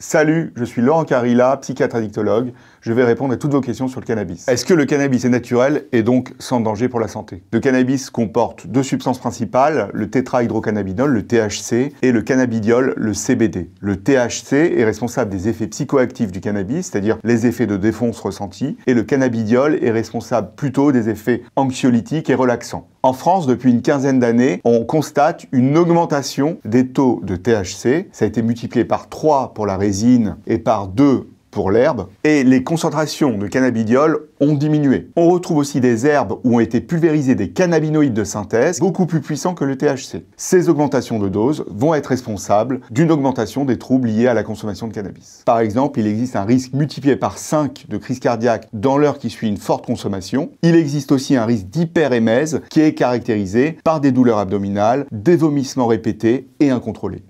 Salut, je suis Laurent Carilla, psychiatre addictologue. Je vais répondre à toutes vos questions sur le cannabis. Est-ce que le cannabis est naturel et donc sans danger pour la santé Le cannabis comporte deux substances principales, le tétrahydrocannabinol, le THC, et le cannabidiol, le CBD. Le THC est responsable des effets psychoactifs du cannabis, c'est-à-dire les effets de défonce ressentis, et le cannabidiol est responsable plutôt des effets anxiolytiques et relaxants. En France, depuis une quinzaine d'années, on constate une augmentation des taux de THC. Ça a été multiplié par 3 pour la résine et par 2 pour l'herbe, et les concentrations de cannabidiol ont diminué. On retrouve aussi des herbes où ont été pulvérisés des cannabinoïdes de synthèse, beaucoup plus puissants que le THC. Ces augmentations de doses vont être responsables d'une augmentation des troubles liés à la consommation de cannabis. Par exemple, il existe un risque multiplié par 5 de crise cardiaque dans l'heure qui suit une forte consommation. Il existe aussi un risque d'hyperémèse qui est caractérisé par des douleurs abdominales, des vomissements répétés et incontrôlés.